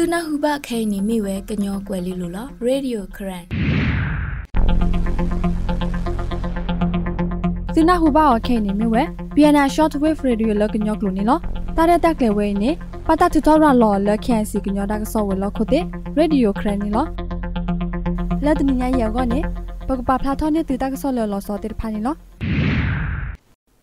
သူနာဟုဘခဲနေမိဝဲကညောကွယ်လေးလို့လားရေဒီယိုခရန်သူနာဟုဘအခဲနေမိဝဲ Vienna Shortwave Radio လကညောကလို့နေလားတာရတက်လေဝဲနေပတတူတော်ရလော်လက်ခန်စီကညောတာကဆော့ဝဲလောက်ခုတဲ့ရေဒီယိုခရန်နေလားလက်တမညာရောကနေပကပဖလာထောနေတူတာကဆော့လော်လော်ဆော့တဲ့ဖာနေလား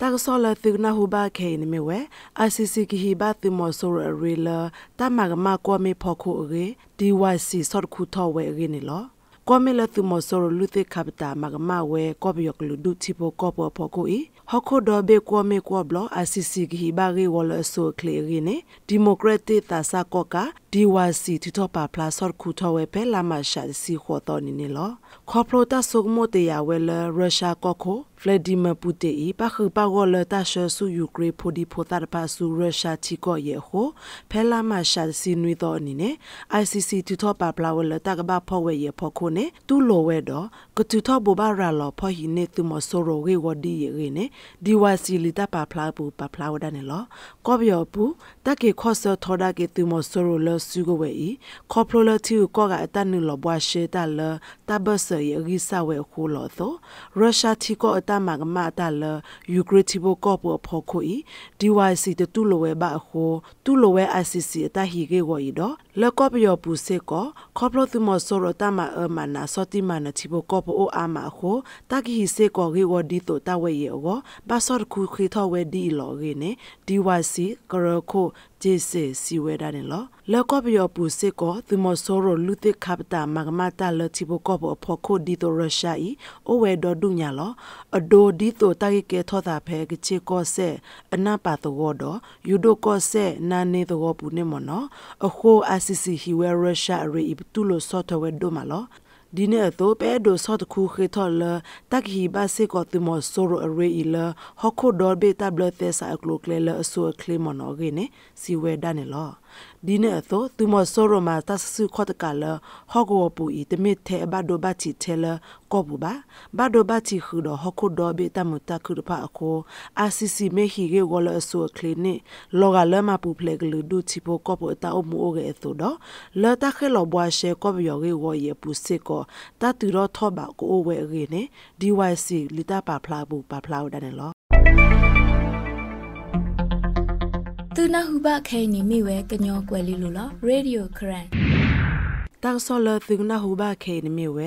တာကဆောလသုနာဟုဘာခဲနမေဝဲအစီစီကီဟီဘတ်တမောဆိုရရီလာတမဂမကောမေဖောခုရေဒီဝါစီဆော့ခုထောဝဲရင်းနီလောကောမေလသုမောဆိုရလူသိခပတာမဂမဝဲကောပယကလူဒုတိပိုကောပဖောခုဤဟခုဒဘေကောမေကောဘလအစီစီကီဟီဘာရေဝလဆိုကလေရင်းနီဒီမိုကရက်တစ်တာစာကောကာ DYC ထထပါပလာဆော့ခုထဝဲပဲလာမရှာစီခေါ်တော်နေနေလောခေါ်ပလိုတာဆုကမိုတေယာဝဲလရုရှားကောခိုဖလက်ဒီမပူတေဤပခပဂောလတာရှဆူယူကရိဖိုဒီဖိုတာပါဆူရုရှားချီကောယေခိုဖဲလာမရှာစီနွေတော်နေနေ ICC ထထပါပလာဝဲလတာကဘာဖောဝဲယေဖောခိုနေတူလိုဝဲတော့ကတူထဘဘရာလောဖောဟိနေသူမဆိုရိုဝေဝဒီယေရေနေ DYC လီတာပါပလာပူပါပလာဝဒနေလောကောပြောပူတက်ကေခော့ဆောထော်ဒါကေသူမဆိုရိုလောစုကဝဲဤခေါပလိုလတီကောကအတန်နူလဘွားရှေတလတဘဆယရိဆဝဲခိုလောသောရုရှားတီကောအတမကမတလယူကရိတီဘကောပဖောခိုဤ DYC တတူလဝဲဘအခိုတူလဝဲ ICC အတဟီကေဝဤတော့လကောပယောပူစေကောခေါပလိုသူမဆောရတမအမနာစောတိမနတီဘကောပအိုအာမအခိုတကီစေကောကေဝဒီတောတဝဲယောဘဆော့ခုခိထောဝဲဒီလောကေနေ DYC ကရခိုဂျေစေစီဝဲဒါနေလောလောကောပယောပူစေကောသူမစောရလူတိခပ်တာမဂမတာလတိဘကောဘဖောခိုဒီတိုရရှာဤအိုဝဲဒေါ်ဒုညာလောအဒိုဒီတိုတာကေကေထောတာဖဲကချေကောစေအနပါတဝောဒေါ်ယူဒိုကောစေနာနေတဝပူနေမနောအခိုအစီစီဟီဝဲရရှာရေဤတူလိုဆော့တဝဲဒိုမလောဒီနေတော့ပဲဒိုဆော့တခုခေထော်လတက်ဟီဘာစေကောတိမောဆိုရအရေအီလဟခုဒေါ်ဘေတာဘလသက်ဆာကလုကလေလအဆူကလေမနောဂိနေစီဝဲဒါနေလောဒီနေအသောသူမဆောရမတဆဆုခတ်ကလဟောကဝပူဤတမစ်ထဲဘဒိုဘချီထဲလကောဘူဘာဘဒိုဘချီခုဒဟခုဒဘေတမတခုဒဖာအခုအာစီစီမေဟီရေဝလအဆုကလနလောကလမပူဖလက်လူဒူချီပိုကောပတာအမှုအိုရေသောဒလတခဲလဘွားရှေကောဘယောရေဝရေပူစေကောတတူရထဘကိုဝဲရေနေ DYC လီတာပါဖလာဘူပါဖလာဒနလောလူနာဟုဘခဲနီမိဝဲကညောကွယ်လီလိုလရေဒီယိုခရန်ตักซอลตึงนาฮูบาเคนมีเว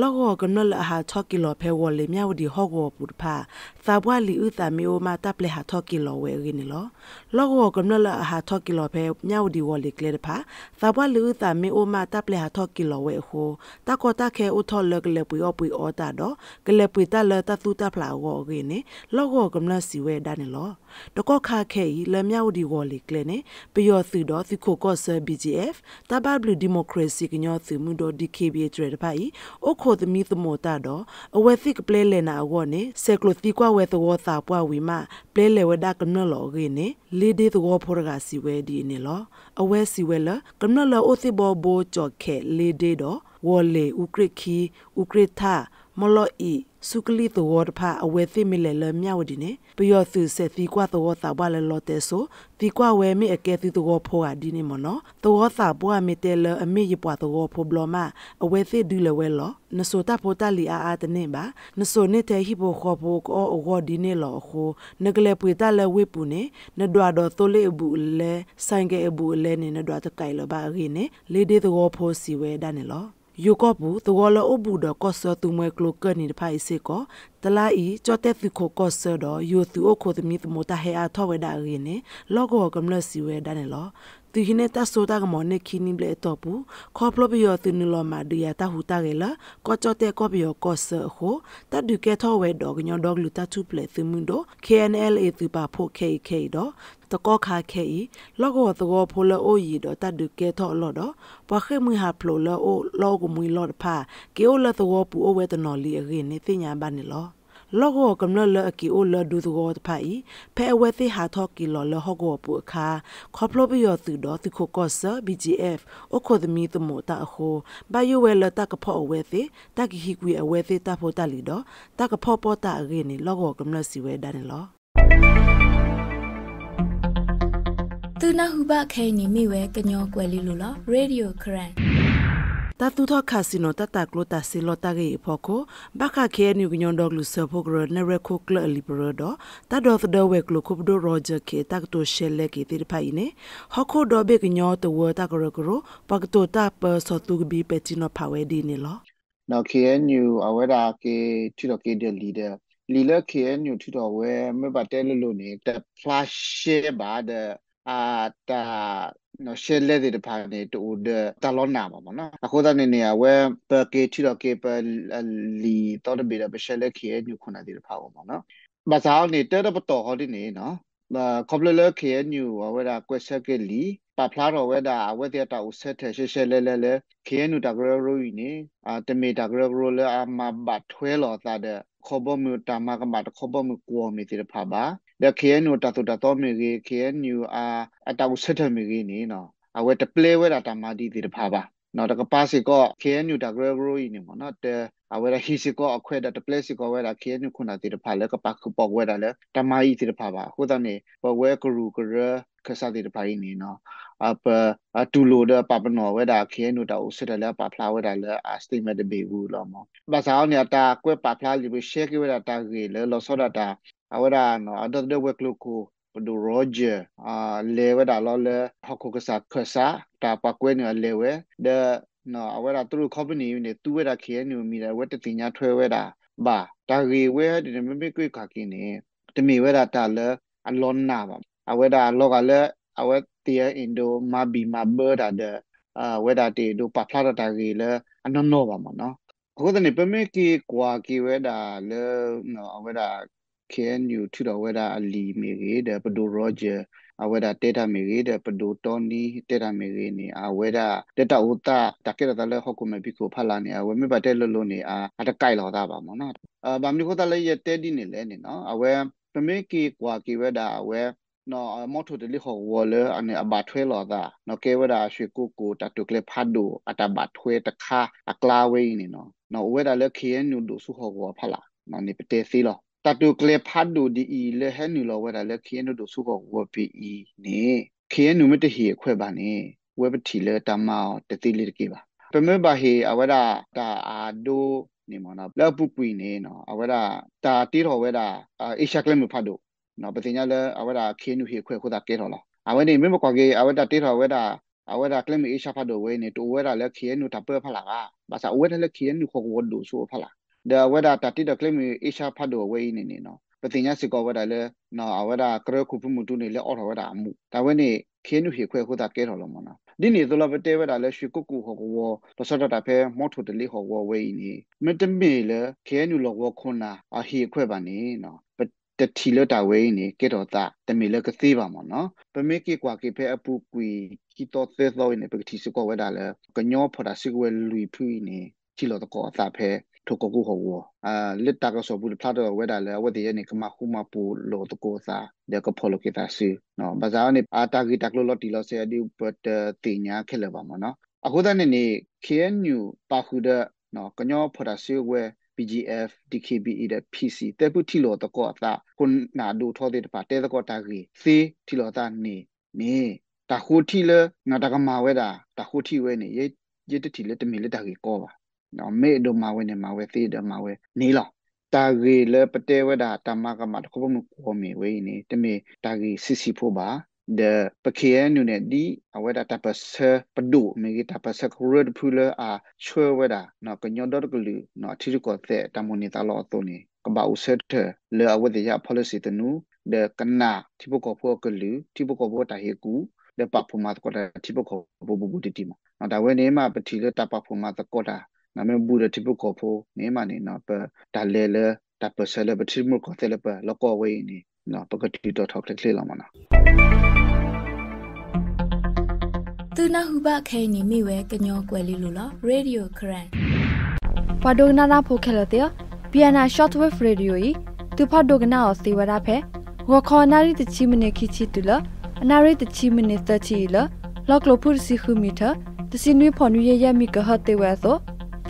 ลอกอกนลหาทอกิโลเพวเลเมียวดีฮอกอปุดพาซาบวาลีอุตามีโอมาตับเลหาทอกิโลเวรินิลอลอกอกนลหาทอกิโลเพเมียวดีวอลิเกเลพาซาบวาลีอุตามีโอมาตับเลหาทอกิโลเวโฮตะกอตะเคอุทอลกเลปุยอปุยออตาดอกเลปุยตะเลตะตุตะพลาวอรินิลอกอกนลสิเวดานิลอตะกอคาเคอีเลเมียวดีวอลิเกเลเนปยอสุดอสิโคกอเซ BGF ตะบาบลูดิโมครซีညောသူမှုတော့ဒီကေဘီထရတပိုင်အိုခိုသမီသမတာတော့အဝဲသစ်ပလဲလဲနာဝော့နေဆက်ကလိုတီကွာဝဲသဝသာပွားဝီမပလဲလဲဝဒါကနလောဂေနေလေဒေသဝဖောရကစီဝဲဒီနေလောအဝဲစီဝဲလကနလောအိုသဘောဘောကြော့ခဲလေဒေတော့ဝော်လေဥကရခီဥကရထမလော့ဤစုကလီသောဝတ်ဖာအဝဲသိမိလေလမြဝဒီနေပျော်သူဆက်သီကွာသောတာဘလလော်တဲဆိုသီကွာဝဲမိအကဲသီသောဖောအဒီနေမနောသောသာပွားမိတဲလအမိရပွားသောဖောဘလမအဝဲသိဒူလဝဲလောနဆိုတာဖိုတလီအာအာတနေပါနဆိုနေတဲဟိဘောခောဘောကောအဝဒီနေလောခိုနကလေပွေတလဝေပူနေနဒွာတော်သိုလေဘူးလဲဆိုင်ကေဘူးလဲနေနဒွာတကိုင်လဘာရီနေလေဒေသောဖောစီဝဲဒါနေလောယူကဘူးသဝလအဘူဒကောဆတူမွဲကလကနိဖိုင်စေကောတလာဤကြောတက်သူခိုကောဆဒယူသူအခိုသမီသမတဟေအထဝေဒါရင်းနေလောကောကမလစီဝေဒါနေလောတိခိနေတာဆိုတာကမောနေခိနိဘလေတော့ပူခေါပလပီယောတိနလမဒူယာတာဟူတာကဲလာကောချောတဲ့ကောပီယောကောဆဟိုတတ်ဒူကဲထောဝဲဒေါကညောဒေါကလူတာချူပလေသမွန်းဒို KNLA သူပါဖို့ KK ဒေါတကောခါခဲဤလောကောသကောဖိုလအိုဤတော့တတ်ဒူကဲထောလောတော့ပခဲမွေဟာဖလိုလောအိုလောကမွေလောတဖာကေအိုလသကောပူအိုဝဲတနော်လီအခေနေသိညာပါနေလောလောကောကမ္လလအကီအိုလဒူသကောဖိုင်ဖဲအဝဲသိဟာထော့ကီလောလဟောကောပူအခါခေါပလိုပီယောသူတော်သူခိုကော့ဆာ BGF အခုသမီသမတာအခုဘာယဝဲလတကဖော့အဝဲသိတကီဟီကွေအဝဲသိတဖို့တလီတော့တကဖော့ပေါ်တာရေနေလောကောကမ္လစီဝဲဒါနေလောသူနာဟုဘခဲနေမိဝဲကညောကွယ်လေးလို့လားရေဒီယိုခရန့်တာတူထခါစီနိုတတကလိုတာစီလိုတာဂေဖိုကိုဘခခဲနီကညွန်ဒေါဂလူဆဖိုဂရနရခိုကလလီဘရဒတာဒေါသဒဝဲကလိုခုဘဒရောဂျာကေတက်တိုရှဲလက်ကေတိဖိုင်နေဟခိုဒေါဘေကညောတဝတာဂရဂရပကတိုတာပဆတူဂဘီပက်တီနိုဖာဝဲဒီနီလော Now KNU awera ke tiro ke the leader leader KNU tiro we me ba tell lo ne the flash ba the အာတာနော်ရှယ်လက်တွေတဖာနေတူတလောနာပါပေါ့နော်အခုသားနေနေရဝဲပကေချီတော့ကေပလီတော့တဘေတော့ရှယ်လက်ခေညခုနာတွေတဖာပေါ့နော်ဘာသာနေတဲတော့ပတော်ဟောဒီနေနော်ကော်ပလလခေညဝဲတာကွက်ဆက်ကလီပဖလာတော့ဝဲတာဝဲတဲ့တာကိုဆက်ထရှယ်ရှယ်လဲလဲလဲခေညတာဂရရိုယူနေအတမေတာဂရရိုလဲအမဘတ်ထွဲလောတာတဲ့ခေါ်ဘမှုတာမကမတ်ခေါ်ဘမှုကိုမီတိတဖာပါ the KNU ta to ta to me ge KNU a ataw set the me ge ni no အဝဲတပလဲဝဲတာတမာတီဒီတဖာပါနော်တကပါစီကော KNU တဂရဂရိုဤနေမနော်တအဝဲရဟီစီကောအခွဲတာတပလဲစီကောဝဲတာ KNU ခုနာတီတဖာလဲကပါခုပေါဝဲတာလဲတမာဤတီတဖာပါဟိုတော့နေပဝဲဂရူဂရခစားတီတဖာဤနေနော်အပအတူလိုတဲ့ပပနော်ဝဲတာ KNU တအုပ်စစ်တယ်လဲပဖလာဝဲတာလဲအစတိမတ်တဘေဘူးလောမဘာသာအောင်ရတာကွဲပဖလာလီဘရှဲကဝဲတာတာကြီးလဲလောစောတာ awara no adot de wek luku du roger a lewe da lo le hokku kasa kasa ta pa kwe ni lewe de no awara tru company ni tu we da khie ni mi da we te tinya thwe we da ba ta gi we de me me kwe ka ki ni te mi we da ta le a lon na ba awara lo ga le awe tia indo ma bi ma ber da de အာဝေဒတေဒုပပလာတာကြီးလေအနောနောပါမနော်အခုတနေ့ပမေကီကွာကီဝေဒာလေနော်ဝေဒာ KNU ထူတော်ဝဲတာအလီမီရေတဲ့ပဒိုရောဂျာအဝဲတာတေတာမီရေတဲ့ပဒိုတော်နီတေတာမီရေနီအဝဲတာတေတာဥတာတကရတလဲဟုတ်ကမဘီကိုဖလာနေအဝဲမပတဲ့လွတ်လွတ်နေအာအတကိုက်လောက်တာပါမော်နော်အဘာမီကိုတလဲရတဲ့ဒီနေလဲနေနော်အဝဲပမေကီကွာကီဝဲတာအဝဲနော်မော်ထိုတလီဟောဝော်လဲအနေအဘထွဲလော်တာနော်ကဲဝဲတာရွှေကိုကိုတတုကလေဖတ်ဒိုအတဘထွဲတခါအကလာဝဲနေနော်နော်ဝဲတာလဲ KNU ဒိုဆူဟောဝော်ဖလာနော်နေပတဲ့စီလော်တတူကလေဖတ်ဒူဒီအီလေဟဲနီလောဝဲတာလေခီယန်ဒူစုဘောဝပီအီနေခီယန်နူမတဟီအခွဲပါနေဝဲပတီလေတမောတတိလေးတကေပါပမေဘာဟီအဝဒတာအာဒိုနေမနာလပူပွီနေနော်အဝဒတာတီတော်ဝဲတာအေရှာကလမဖတ်ဒူနော်ပတင်ညာလေအဝဒခီယန်နူဟီခွဲခုတာကေတော်လောအဝဲနေမမကွာကေအဝဒတီတော်ဝဲတာအဝဲတာကလမအေရှာဖတ်ဒူဝဲနေတူဝဲတာလေခီယန်နူတပဖလာကဘာသာဝဲတာလေခီယန်နူခေါ်ဝတ်ဒူဆိုဖလာ the weather tati the claim isha phado we ni ni no patinya siko weather le no awada kro ku phu mutu ni le or weather mu ta we ni khenu hi khwe khoda ke ro lo mo na ni ni zo lo te weather le shi ku ku ho wo to sa ta phe mo thu de le ho wo we ni me te me le khenu lo wo khona a hi khwe ba ni no တတိလတာဝဲနေကေတော်တာတမီလကသေးပါမောနော်ပမေကေကွာကေဖဲအပူကွီကီတော်သေသောနေပကတိစကောဝဲတာလဲကညောဖော်တာစီကွဲလူဖူးနေချီလောတကောအသာဖဲ tokoku howo a litta ka so bul plato weda le wadi yani kama kuma pu lo to ko sa de ko pholo ki ta si no bazaar ni ata ki taklo lo tilo se adi but ti nya khele ba ma no akoda ne ni KNU pa khu da no kanyo phora si we PGF DKBE တဲ့ PC တဲ့ခုထီလောတကောတာခုနာဒူထောတဲ့တပါတဲ့တကောတာကြီးစေးထီလောတာနေနေတခုထီလငါတကမာဝဲတာတခုထီဝဲနေရေရေတထီလက်တမီလက်တာကြီးကောပါနော်မေဒမဝဲနေမဝဲသေးဒမဝဲနေလောင်တာဂေလပတေဝဒတမကမတခုမကိုမီဝေနေတမေတာဂေစစ်စီဖို့ပါ the ပကေနုနေဒီအဝဒတပစပဒုမေဂတပစခရဒဖူလာအချွေဝဒနော်ကညောဒတ်ကလူနော်ထီရကောတဲ့တမနီတလောတုန်နေကဘာဥဆက်ထလေအဝဒရ policy တနု the ကနာတိဘကောဖို့ကလူတိဘကောဖို့တာဟေကူတဲ့ပပမတ်ကောတာတိဘကောဘဘဘတိတိမနော်ဒါဝဲနေမှာပတိလတပပမတ်ကောတာ na me bu de tipo ko pho ne ma ni na pa ta le le ta pa se le batri mu ko te le pa lo ko we ni na pa ka ti to thok le le la ma na သူနာဟုဘခဲနေမိဝဲကညောကွယ်လေးလို့လားရေဒီယိုခရန်ပဒိုနာနာဖိုခဲလတဲ့ဗီယနာရှော့ဝေ့ဖ်ရေဒီယိုဤသူဖတ်ဒိုကနာအစီဝရဖဲဝခေါ်နာရီတချီမနေခိချီတူလအနာရီတချီမနေတချီလလော့ကလိုဖူစီခူမီတာတစီနွေဖော်နွေရရမီကဟတ်တေဝဲဆို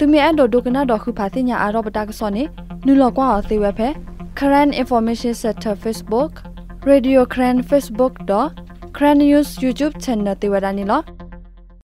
သူမြဲအဒိုဒုကနာဒခုဖာသိညာအာရောပတာကစောနေနူလောကွာအသေးဝဲဖဲ Current Information Center Facebook Radio Current Facebook တော့ Current News YouTube Channel တေဝဒနီလော